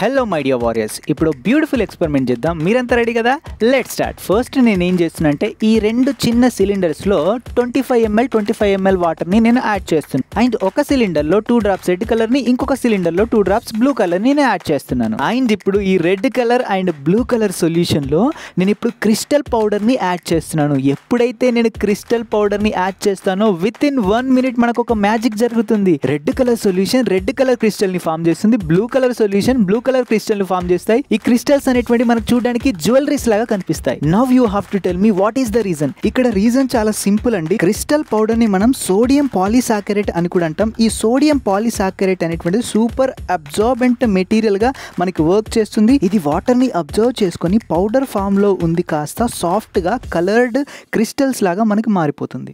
hello my dear warriors ఇప్పుడు beautiful experiment చేద్దాం మీరంతా రెడీ కదా లెట్ స్టార్ట్ ఫస్ట్ నేను ఏం చేస్తున్నా అంటే ఈ రెండు చిన్న సిలిండర్స్లో twenty five ML twenty five ML వాటర్ని నేను యాడ్ చేస్తున్నాను అండ్ ఒక సిలిండర్లో టూ డ్రాప్స్ రెడ్ కలర్ని ఇంకొక సిలిండర్లో టూ డ్రాప్స్ బ్లూ కలర్ని నేను యాడ్ చేస్తున్నాను అండ్ ఇప్పుడు ఈ red colour and blue colour సొల్యూషన్లో నేను ఇప్పుడు క్రిస్టల్ పౌడర్ని యాడ్ చేస్తున్నాను ఎప్పుడైతే నేను క్రిస్టల్ పౌడర్ని యాడ్ చేస్తానో విత్ ఇన్ వన్ మినిట్ మనకు ఒక మ్యాజిక్ జరుగుతుంది red colour solution red colour క్రిస్టల్ని ఫామ్ చేస్తుంది blue colour solution blue colour crystal form చేస్తాయి ఈ క్రిస్టల్స్ అనేటువంటి మనకు చూడడానికి జ్యువెలరీస్ లాగా కనిపిస్తాయి now you have to tell me what is the reason ఇక్కడ రీజన్ చాలా సింపుల్ అండి క్రిస్టల్ పౌడర్ ని మనం సోడియం పాలిసాకరేట్ అని కూడా అంటాం ఈ సోడియం పాలిసాకరేట్ అనేటువంటి సూపర్ అబ్జార్బెంట్ మెటీరియల్ గా మనకి వర్క్ చేస్తుంది ఇది వాటర్ ని అబ్జర్వ్ చేసుకుని పౌడర్ ఫామ్ లో ఉంది కాస్త సాఫ్ట్ గా కలర్డ్ క్రిస్టల్స్ లాగా మనకి మారిపోతుంది